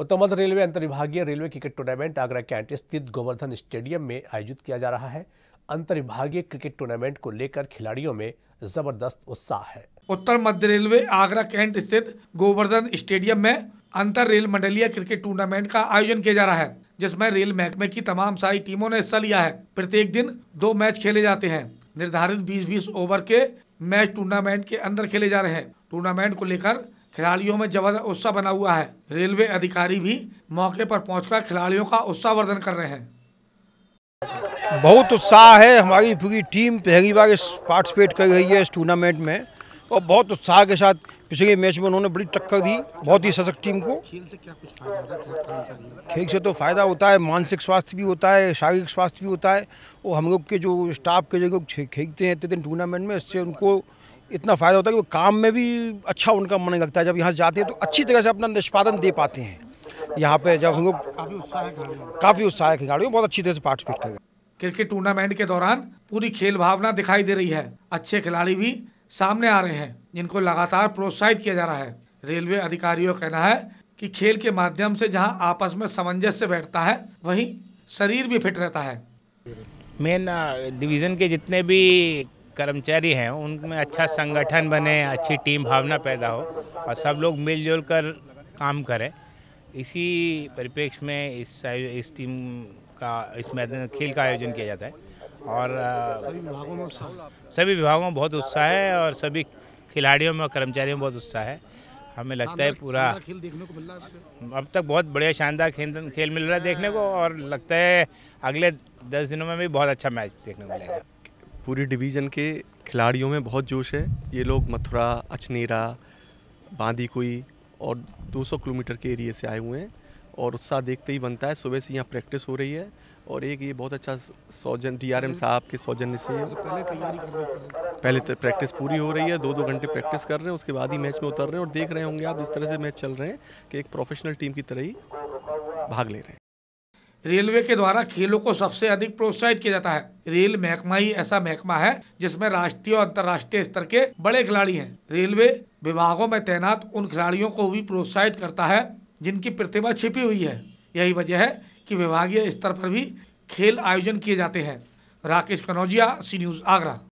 उत्तर मध्य रेलवे अंतर्विभागीय railway cricket tournament Agra cantt स्थित गोवर्धन स्टेडियम में आयोजित किया जा रहा है अंतर्विभागीय क्रिकेट टूर्नामेंट को लेकर खिलाड़ियों में जबरदस्त उत्साह है उत्तर मध्य रेलवे आगरा कैंट स्थित गोवर्धन स्टेडियम में अंतर रेल मंडलीय क्रिकेट टूर्नामेंट का आयोजन किया जा रहा है जिसमें रेल महकमे की तमाम सारी टीमों ने हिस्सा लिया है प्रत्येक दिन दो मैच खेले जाते हैं निर्धारित बीस बीस ओवर के मैच टूर्नामेंट के अंदर खेले जा रहे हैं टूर्नामेंट को लेकर खिलाड़ियों में जबरदस्त उत्साह बना हुआ है रेलवे अधिकारी भी मौके पर पहुंचकर खिलाड़ियों का उत्साहवर्धन कर रहे हैं बहुत उत्साह है हमारी पूरी टीम पहली बार इस पार्टिसिपेट कर रही है इस टूर्नामेंट में और बहुत उत्साह के साथ पिछले मैच में उन्होंने बड़ी टक्कर दी बहुत ही सशक्त टीम को खेल से क्या कुछ खेल से तो फ़ायदा होता है मानसिक स्वास्थ्य भी होता है शारीरिक स्वास्थ्य भी होता है और हम लोग के जो स्टाफ के जो लोग खेलते हैं इतने दिन टूर्नामेंट में इससे उनको इतना फ़ायदा होता है कि वो काम में भी अच्छा उनका मन लगता है जब यहाँ जाते हैं तो अच्छी तरह से अपना निष्पादन दे पाते हैं यहाँ पे जब हम लोग काफ़ी उत्साह है खिलाड़ियों बहुत अच्छी तरह से पार्टिसिपेट कर क्रिकेट टूर्नामेंट के दौरान पूरी खेल भावना दिखाई दे रही है अच्छे खिलाड़ी भी सामने आ रहे हैं जिनको लगातार प्रोत्साहित किया जा रहा है रेलवे अधिकारियों का कहना है कि खेल के माध्यम से जहां आपस में सामंजस्य बैठता है वहीं शरीर भी फिट रहता है मेन डिवीज़न के जितने भी कर्मचारी हैं उनमें अच्छा संगठन बने अच्छी टीम भावना पैदा हो और सब लोग मिलजुल कर काम करें इसी परिप्रेक्ष्य में इस इस टीम का इस मैदान खेल का आयोजन किया जाता है और सभी विभागों में उत्साह सभी विभागों में बहुत उत्साह है और सभी खिलाड़ियों में और कर्मचारियों में बहुत उत्साह है हमें लगता है पूरा खेल देखने को मिल रहा है अब तक बहुत बढ़िया शानदार खेल खेल मिल रहा है देखने को और लगता है अगले दस दिनों में भी बहुत अच्छा मैच देखने को मिलेगा पूरी डिवीज़न के खिलाड़ियों में बहुत जोश है ये लोग मथुरा अचनेरा बांदीकुई और 200 किलोमीटर के एरिए से आए हुए हैं और उत्साह देखते ही बनता है सुबह से यहाँ प्रैक्टिस हो रही है और एक ये बहुत अच्छा सौजन डीआरएम हम्म। साहब के सौजन्य से पहले तैयारी कर पहले तो प्रैक्टिस पूरी हो रही है दो दो घंटे प्रैक्टिस कर रहे हैं उसके बाद ही मैच में उतर रहे हैं और देख रहे होंगे आप इस तरह से मैच चल रहे हैं कि एक प्रोफेशनल टीम की तरह ही भाग ले रहे हैं रेलवे के द्वारा खेलों को सबसे अधिक प्रोत्साहित किया जाता है रेल महकमा ही ऐसा महकमा है जिसमें राष्ट्रीय और अंतर्राष्ट्रीय स्तर के बड़े खिलाड़ी हैं रेलवे विभागों में तैनात उन खिलाड़ियों को भी प्रोत्साहित करता है जिनकी प्रतिभा छिपी हुई है यही वजह है कि विभागीय स्तर पर भी खेल आयोजन किए जाते हैं राकेश कनौजिया सी न्यूज़ आगरा